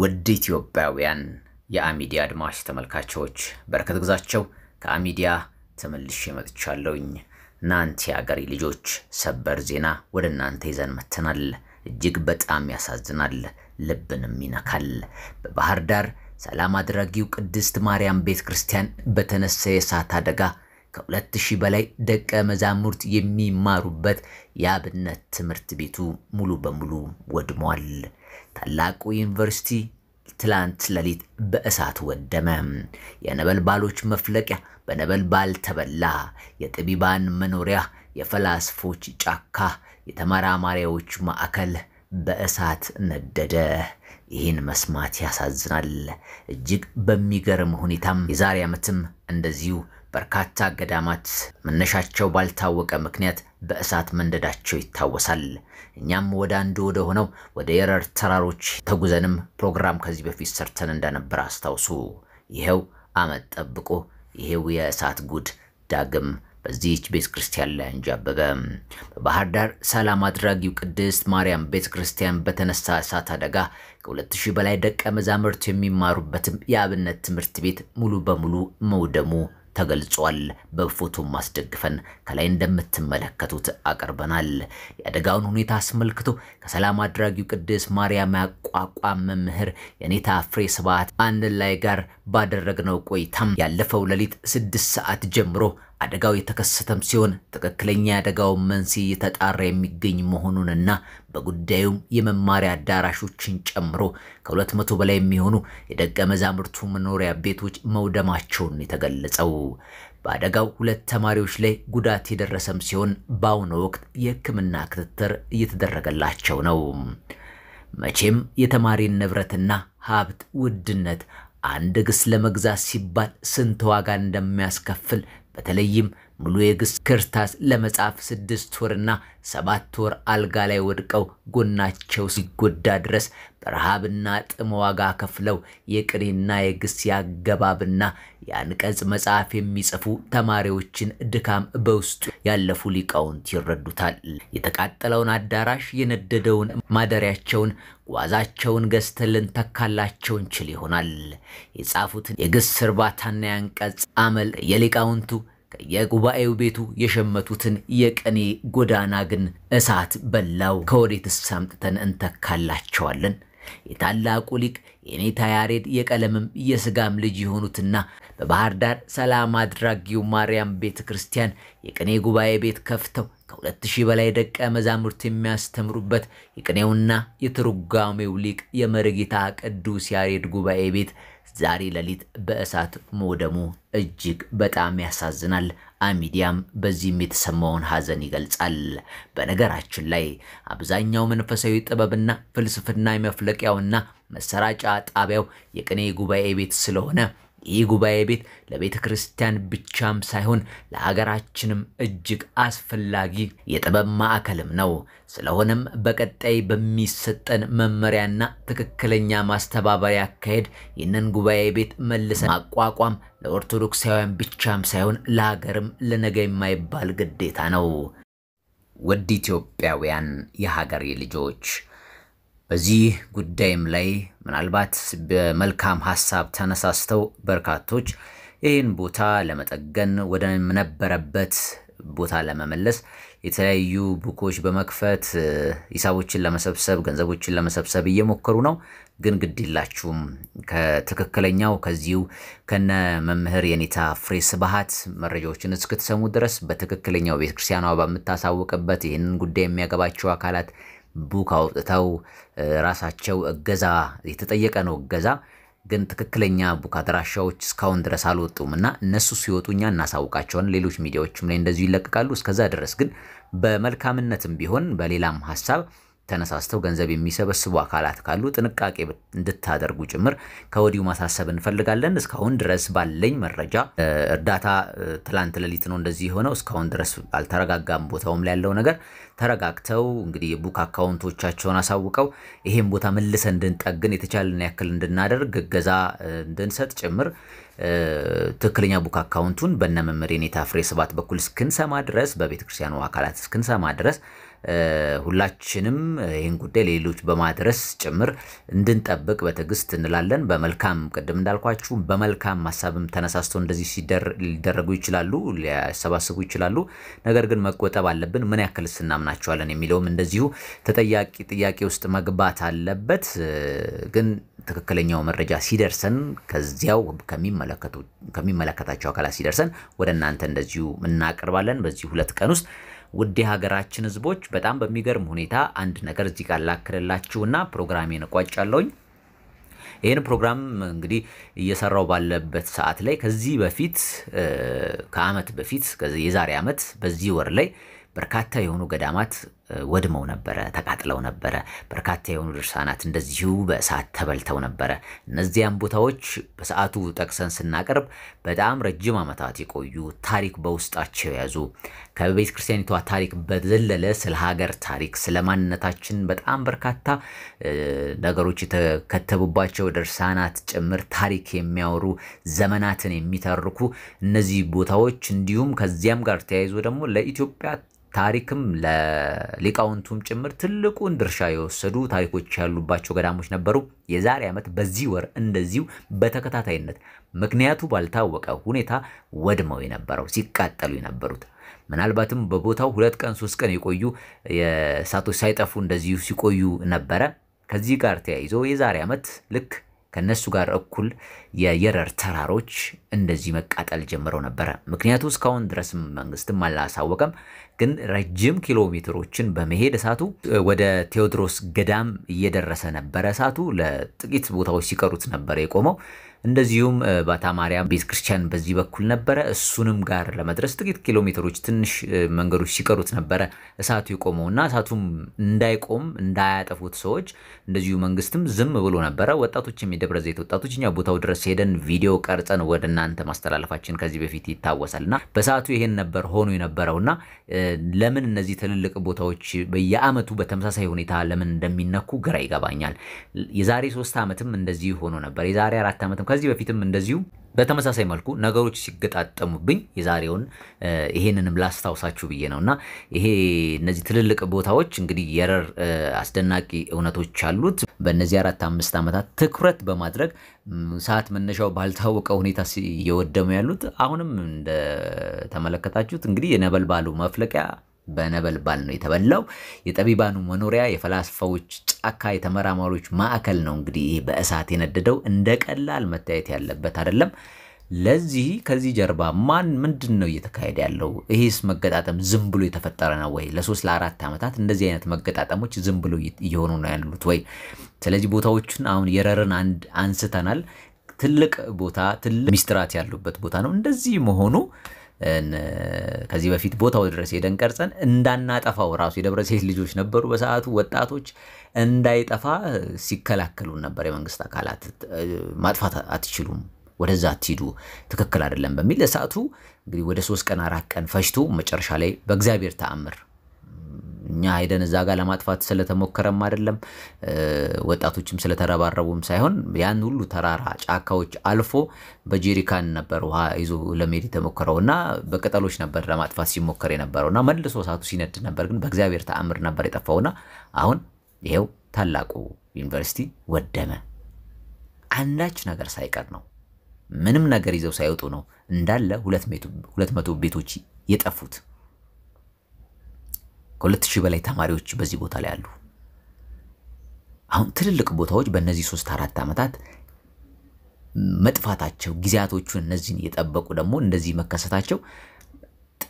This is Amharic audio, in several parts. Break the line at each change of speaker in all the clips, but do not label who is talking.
ውድ ኢትዮጵያውያን የአሚዲያ አድማሽ ተመልካቾች በረከት ግዛቸው ከአሚዲያ ተመልሼ መጥቻለሁኝ። እናንተ የአገሬ ልጆች ሰበር ዜና ወደ እናንተ ይዘን መጥተናል። እጅግ በጣም ያሳዝናል፣ ልብንም ይነካል። በባህር ዳር ሰላም አድራጊው ቅድስት ማርያም ቤተ ክርስቲያን በተነሳ የእሳት አደጋ ከ 2000 በላይ ደቀ መዛሙርት የሚማሩበት የአብነት ትምህርት ቤቱ ሙሉ በሙሉ ወድሟል። ታላቁ ዩኒቨርሲቲ ትላንት ሌሊት በእሳት ወደመ። የነበልባሎች መፍለቂያ በነበልባል ተበላ። የጥቢባን መኖሪያ፣ የፈላስፎች ጫካ፣ የተመራማሪዎች ማዕከል በእሳት ነደደ። ይህን መስማት ያሳዝናል። እጅግ በሚገርም ሁኔታም የዛሬ ዓመትም እንደዚሁ በርካታ ገዳማት መነሻቸው ባልታወቀ ምክንያት በእሳት መንደዳቸው ይታወሳል። እኛም ወደ አንዱ ወደ ሆነው ወደ የረር ተራሮች ተጉዘንም ፕሮግራም ከዚህ በፊት ሰርተን እንደነበር አስታውሱ። ይሄው አመት ጠብቆ ይሄው የእሳት ጉድ ዳግም በዚህች ቤተ ክርስቲያን ላይ አንዣበበ። በባህር ዳር ሰላም አድራጊው ቅድስት ማርያም ቤተ ክርስቲያን በተነሳ እሳት አደጋ ከ2000 በላይ ደቀ መዛሙርት የሚማሩበትም የአብነት ትምህርት ቤት ሙሉ በሙሉ መውደሙ ተገልጿል። በፎቶም አስደግፈን ከላይ እንደምትመለከቱት አቅርበናል። የአደጋውን ሁኔታ አስመልክቶ ከሰላም አድራጊው ቅድስት ማርያም ያቋቋም መምህር የኔታ ፍሬ ስብሐት አንድ ላይ ጋር ባደረግነው ቆይታም ያለፈው ሌሊት ስድስት ሰዓት ጀምሮ አደጋው የተከሰተም ሲሆን ትክክለኛ የአደጋው መንስኤ እየተጣራ የሚገኝ መሆኑንና በጉዳዩም የመማሪያ አዳራሾችን ጨምሮ ከሁለት መቶ በላይ የሚሆኑ የደቀ መዛሙርቱ መኖሪያ ቤቶች መውደማቸውን የተገለጸው። በአደጋው ሁለት ተማሪዎች ላይ ጉዳት የደረሰም ሲሆን በአሁኑ ወቅት የሕክምና ክትትል እየተደረገላቸው ነው። መቼም የተማሪን ንብረትና ሀብት ውድነት አንድ ግስ ለመግዛት ሲባል ስንት ዋጋ እንደሚያስከፍል በተለይም ሙሉ የግስ ክርታስ ለመጻፍ ስድስት ወርና ሰባት ወር አልጋ ላይ ወድቀው ጎናቸው ሲጎዳ ድረስ በረሃብና ጥም ዋጋ ከፍለው የቅኔና የግስ ያገባብና የአንቀጽ መጽሐፍ የሚጽፉ ተማሪዎችን ድካም በውስጡ ያለፉ ሊቃውንት ይረዱታል። የተቃጠለውን አዳራሽ፣ የነደደውን ማደሪያቸውን፣ ጓዛቸውን ገዝተልን ተካላቸው እንችል ይሆናል። የጻፉትን የግስ እርባታና የአንቀጽ አመል የሊቃውንቱ ከየጉባኤው ቤቱ የሸመቱትን የቅኔ ጎዳና ግን እሳት በላው። ከወዴትስ አምጥተን እንተካላቸዋለን? የታላቁ ሊቅ የኔታ ያሬድ የቀለምም የስጋም ልጅ የሆኑትና በባህር ዳር ሰላም አድራጊው ማርያም ቤተ ክርስቲያን የቅኔ ጉባኤ ቤት ከፍተው ከሁለት ሺህ በላይ ደቀ መዛሙርት የሚያስተምሩበት የቅኔውና የትርጓሜው ሊቅ የመርጌታ ቅዱስ ያሬድ ጉባኤ ቤት ዛሬ ሌሊት በእሳት መውደሙ እጅግ በጣም ያሳዝናል። አሚዲያም በዚህም የተሰማውን ሐዘን ይገልጻል። በነገራችን ላይ አብዛኛው መንፈሳዊ ጥበብና ፍልስፍና የመፍለቂያውና መሰራጫ ጣቢያው የቅኔ ጉባኤ ቤት ስለሆነ ይህ ጉባኤ ቤት ለቤተ ክርስቲያን ብቻም ሳይሆን ለሀገራችንም እጅግ አስፈላጊ የጥበብ ማዕከልም ነው። ስለሆነም በቀጣይ በሚሰጠን መመሪያና ትክክለኛ ማስተባበሪያ አካሄድ ይህንን ጉባኤ ቤት መልሰን ማቋቋም ለኦርቶዶክሳውያን ብቻም ሳይሆን ለሀገርም ለነገ የማይባል ግዴታ ነው። ውድ ኢትዮጵያውያን፣ የሀገሬ ልጆች በዚህ ጉዳይም ላይ ምናልባት በመልካም ሀሳብ ተነሳስተው በርካቶች ይህን ቦታ ለመጠገን ወደምነበረበት ቦታ ለመመለስ የተለያዩ ቡኮች በመክፈት ሂሳቦችን ለመሰብሰብ ገንዘቦችን ለመሰብሰብ እየሞከሩ ነው። ግን ግድ የላችሁም ከትክክለኛው ከዚሁ ከነ መምህር የኔታ ፍሬ ስብሐት መረጃዎችን እስክትሰሙ ድረስ በትክክለኛው ቤተክርስቲያኗ በምታሳውቅበት ይህንን ጉዳይ የሚያገባቸው አካላት ቡክ አውጥተው ራሳቸው እገዛ የተጠየቀ ነው እገዛ ግን ትክክለኛ ቡክ አድራሻዎች እስካሁን ድረስ አልወጡም እና እነሱ ሲወጡ እኛ እናሳውቃቸውን ሌሎች ሚዲያዎችም ላይ እንደዚሁ ይለቀቃሉ። እስከዛ ድረስ ግን በመልካምነትም ቢሆን በሌላም ሀሳብ ተነሳስተው ገንዘብ የሚሰበስቡ አካላት ካሉ ጥንቃቄ እንድታደርጉ ጭምር ከወዲሁ ማሳሰብ እንፈልጋለን። እስካሁን ድረስ ባለኝ መረጃ እርዳታ ትላንት ሌሊት ነው እንደዚህ የሆነው። እስካሁን ድረስ አልተረጋጋም ቦታውም ላይ ያለው ነገር። ተረጋግተው እንግዲህ የቡክ አካውንቶቻቸውን አሳውቀው ይሄን ቦታ መልሰ እንድንጠግን የተቻለን ያክል እንድናደርግ እገዛ እንድንሰጥ ጭምር ትክክለኛ ቡክ አካውንቱን በነመምህር የኔታ ፍሬ ስብሐት በኩል እስክንሰማ ድረስ በቤተክርስቲያኑ አካላት እስክንሰማ ድረስ ሁላችንም ይህን ጉዳይ ለሌሎች በማድረስ ጭምር እንድንጠብቅ በትዕግስት እንላለን። በመልካም ቅድም እንዳልኳችሁ በመልካም ሀሳብም ተነሳስቶ እንደዚህ ሊደረጉ ይችላሉ፣ ሊያሰባስቡ ይችላሉ። ነገር ግን መቆጠብ አለብን። ምን ያክል ስናምናቸዋለን የሚለውም እንደዚሁ ተጠያቂ ጥያቄ ውስጥ መግባት አለበት። ግን ትክክለኛው መረጃ ሲደርሰን ከዚያው ከሚመለከታቸው አካላት ሲደርሰን ወደ እናንተ እንደዚሁ እናቀርባለን። በዚህ ሁለት ቀን ውስጥ ውድ የሀገራችን ህዝቦች በጣም በሚገርም ሁኔታ አንድ ነገር እዚህ ጋር ላክልላችሁና ፕሮግራሜን እቋጫለሁኝ። ይህን ፕሮግራም እንግዲህ እየሰራው ባለበት ሰዓት ላይ ከዚህ በፊት ከአመት በፊት የዛሬ አመት በዚህ ወር ላይ በርካታ የሆኑ ገዳማት ወድመው ነበረ፣ ተቃጥለው ነበረ። በርካታ የሆኑ ድርሳናት እንደዚሁ በእሳት ተበልተው ነበረ። እነዚያም ቦታዎች በሰዓቱ ጠቅሰን ስናቀርብ በጣም ረጅም ዓመታት የቆዩ ታሪክ በውስጣቸው የያዙ ከቤተ ክርስቲያኒቷ ታሪክ በዘለለ ስለ ሀገር ታሪክ፣ ስለ ማንነታችን በጣም በርካታ ነገሮች የተከተቡባቸው ድርሳናት ጭምር ታሪክ የሚያወሩ ዘመናትን የሚተርኩ እነዚህ ቦታዎች እንዲሁም ከዚያም ጋር ተያይዞ ደግሞ ለኢትዮጵያ ታሪክም ለሊቃውንቱም ጭምር ትልቁን ድርሻ የወሰዱ ታሪኮች ያሉባቸው ገዳሞች ነበሩ። የዛሬ ዓመት በዚህ ወር እንደዚሁ በተከታታይነት ምክንያቱ ባልታወቀ ሁኔታ ወድመው የነበረው ሲቃጠሉ የነበሩት ምናልባትም በቦታው ሁለት ቀን ሶስት ቀን የቆዩ የእሳቶች ሳይጠፉ እንደዚሁ ሲቆዩ ነበረ። ከዚህ ጋር ተያይዞ የዛሬ ዓመት ልክ ከነሱ ጋር እኩል የየረር ተራሮች እንደዚህ መቃጠል ጀምረው ነበረ። ምክንያቱ እስካሁን ድረስም መንግስትም አላሳወቀም፣ ግን ረጅም ኪሎ ሜትሮችን በመሄድ እሳቱ ወደ ቴዎድሮስ ገዳም እየደረሰ ነበረ። እሳቱ ለጥቂት ቦታዎች ሲቀሩት ነበረ የቆመው። እንደዚሁም ባታ ማርያም ቤተ ክርስቲያን በዚህ በኩል ነበረ። እሱንም ጋር ለመድረስ ጥቂት ኪሎ ሜትሮች ትንሽ መንገዶች ሲቀሩት ነበረ እሳቱ የቆመው እና እሳቱም እንዳይቆም እንዳያጠፉት ሰዎች እንደዚሁ መንግስትም ዝም ብሎ ነበረ። ወጣቶችም የደብረ ዘይት ወጣቶች እኛ ቦታው ድረስ ሄደን ቪዲዮ ቀርጸን ወደ እናንተ ማስተላለፋችን ከዚህ በፊት ይታወሳል እና በሰዓቱ ይሄን ነበር ሆኖ የነበረው እና ለምን እነዚህ ትልልቅ ቦታዎች በየአመቱ በተመሳሳይ ሁኔታ ለምን እንደሚነኩ ግራ ይገባኛል። የዛሬ ሶስት ዓመትም እንደዚህ ሆኖ ነበር። የዛሬ አራት ዓመትም ከዚህ በፊትም እንደዚሁ በተመሳሳይ መልኩ ነገሮች ሲገጣጠሙብኝ የዛሬውን ይሄንንም ላስታውሳችሁ ብዬ ነው እና ይሄ እነዚህ ትልልቅ ቦታዎች እንግዲህ የረር አስደናቂ እውነቶች አሉት። በእነዚህ አራት አምስት ዓመታት ትኩረት በማድረግ ሰዓት መነሻው ባልታወቀ ሁኔታ እየወደሙ ያሉት አሁንም እንደተመለከታችሁት እንግዲህ የነበልባሉ መፍለቂያ በነበልባል ነው የተበላው። የጠቢባኑ መኖሪያ፣ የፈላስፋዎች ጫካ፣ የተመራማሪዎች ማዕከል ነው። እንግዲህ ይህ በእሳት የነደደው እንደ ቀላል መታየት ያለበት አይደለም። ለዚህ ከዚህ ጀርባ ማን ምንድን ነው እየተካሄደ ያለው? ይህስ መገጣጠም ዝም ብሎ የተፈጠረ ነው ወይ? ለሶስት ለአራት ዓመታት እንደዚህ አይነት መገጣጠሞች ዝም ብሎ እየሆኑ ነው ያሉት ወይ? ስለዚህ ቦታዎቹን አሁን የረርን አንድ አንስተናል። ትልቅ ቦታ ትልቅ ሚስጥራት ያሉበት ቦታ ነው። እንደዚህ መሆኑ ከዚህ በፊት ቦታው ድረስ ሄደን ቀርጸን እንዳናጠፋው ራሱ የደብረ ዘይት ልጆች ነበሩ በሰዓቱ ወጣቶች እንዳይጠፋ ሲከላከሉን ነበር የመንግስት አካላት ማጥፋት አትችሉም ወደዛ አትሂዱ ትክክል አይደለም በሚል ለሰዓቱ እንግዲህ ወደ ሶስት ቀን አራት ቀን ፈጅቶ መጨረሻ ላይ በእግዚአብሔር ተአምር እኛ ሄደን እዛ ጋር ለማጥፋት ስለተሞከረም አይደለም ወጣቶችም ስለተረባረቡም ሳይሆን ያን ሁሉ ተራራ ጫካዎች አልፎ በጄሪካን ነበር ውሃ ይዞ ለመሄድ የተሞከረው እና በቅጠሎች ነበር ለማጥፋት ሲሞከር የነበረው እና መልሶ እሳቱ ሲነድ ነበር። ግን በእግዚአብሔር ተአምር ነበር የጠፋውና አሁን ይሄው ታላቁ ዩኒቨርሲቲ ወደመ። አንዳች ነገር ሳይቀር ነው። ምንም ነገር ይዘው ሳይወጡ ነው እንዳለ ሁለት መቶ ቤቶች የጠፉት። ከሁለት ሺህ በላይ ተማሪዎች በዚህ ቦታ ላይ አሉ። አሁን ትልልቅ ቦታዎች በእነዚህ ሶስት አራት ዓመታት መጥፋታቸው ጊዜያቶቹ እነዚህን እየጠበቁ ደግሞ እንደዚህ መከሰታቸው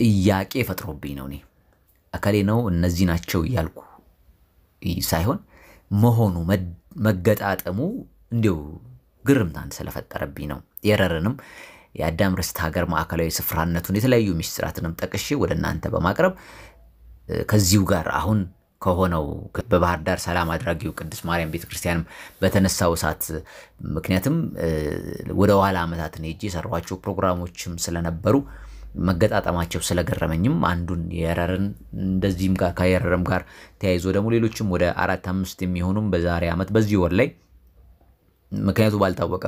ጥያቄ ፈጥሮብኝ ነው። እኔ እከሌ ነው እነዚህ ናቸው እያልኩ ሳይሆን መሆኑ መገጣጠሙ እንዲሁ ግርምታን ስለፈጠረብኝ ነው። የረርንም የአዳም ርስት ሀገር ማዕከላዊ ስፍራነቱን የተለያዩ ሚስጥራትንም ጠቅሼ ወደ እናንተ በማቅረብ ከዚሁ ጋር አሁን ከሆነው በባህር ዳር ሰላም አድራጊው ቅድስት ማርያም ቤተክርስቲያንም በተነሳው እሳት ምክንያትም ወደ ኋላ ዓመታትን ሄጄ የሰሯቸው ፕሮግራሞችም ስለነበሩ መገጣጠማቸው ስለገረመኝም አንዱን የረርን እንደዚህም ጋር ከየረርም ጋር ተያይዞ ደግሞ ሌሎችም ወደ አራት አምስት የሚሆኑም በዛሬ ዓመት በዚህ ወር ላይ ምክንያቱ ባልታወቀ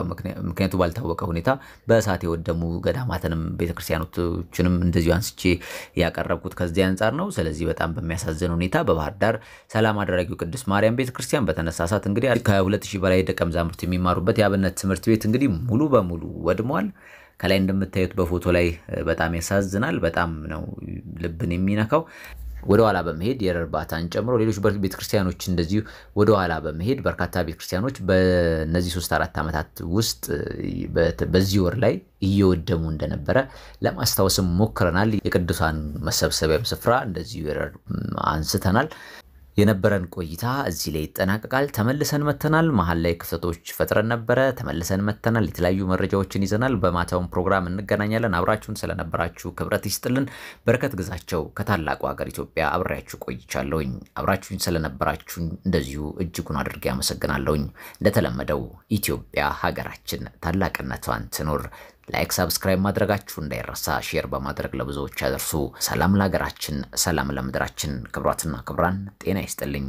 ምክንያቱ ባልታወቀ ሁኔታ በእሳት የወደሙ ገዳማትንም ቤተክርስቲያኖችንም እንደዚሁ አንስቼ ያቀረብኩት ከዚህ አንጻር ነው። ስለዚህ በጣም በሚያሳዝን ሁኔታ በባህር ዳር ሰላም አድራጊው ቅድስት ማርያም ቤተክርስቲያን በተነሳ እሳት እንግዲህ ከሁለት ሺህ በላይ ደቀ መዛሙርት የሚማሩበት የአብነት ትምህርት ቤት እንግዲህ ሙሉ በሙሉ ወድሟል። ከላይ እንደምታዩት በፎቶ ላይ በጣም ያሳዝናል። በጣም ነው ልብን የሚነካው። ወደ ኋላ በመሄድ የእርባታን ጨምሮ ሌሎች ቤተክርስቲያኖች እንደዚሁ ወደ ኋላ በመሄድ በርካታ ቤተክርስቲያኖች በነዚህ ሶስት አራት ዓመታት ውስጥ በዚህ ወር ላይ እየወደሙ እንደነበረ ለማስታወስም ሞክረናል። የቅዱሳን መሰብሰቢያም ስፍራ እንደዚሁ አንስተናል። የነበረን ቆይታ እዚህ ላይ ይጠናቀቃል። ተመልሰን መተናል። መሀል ላይ ክፍተቶች ፈጥረን ነበረ። ተመልሰን መተናል። የተለያዩ መረጃዎችን ይዘናል። በማታውን ፕሮግራም እንገናኛለን። አብራችሁን ስለነበራችሁ ክብረት ይስጥልን። በረከት ግዛቸው ከታላቁ ሀገር ኢትዮጵያ አብሬያችሁ ቆይቻለሁኝ። አብራችሁን ስለነበራችሁ እንደዚሁ እጅጉን አድርጌ አመሰግናለሁኝ። እንደተለመደው ኢትዮጵያ ሀገራችን ታላቅነቷን ትኖር። ላይክ፣ ሰብስክራይብ ማድረጋችሁ እንዳይረሳ፣ ሼር በማድረግ ለብዙዎች ያደርሱ። ሰላም ለሀገራችን፣ ሰላም ለምድራችን። ክብራትና ክብራን ጤና ይስጥልኝ።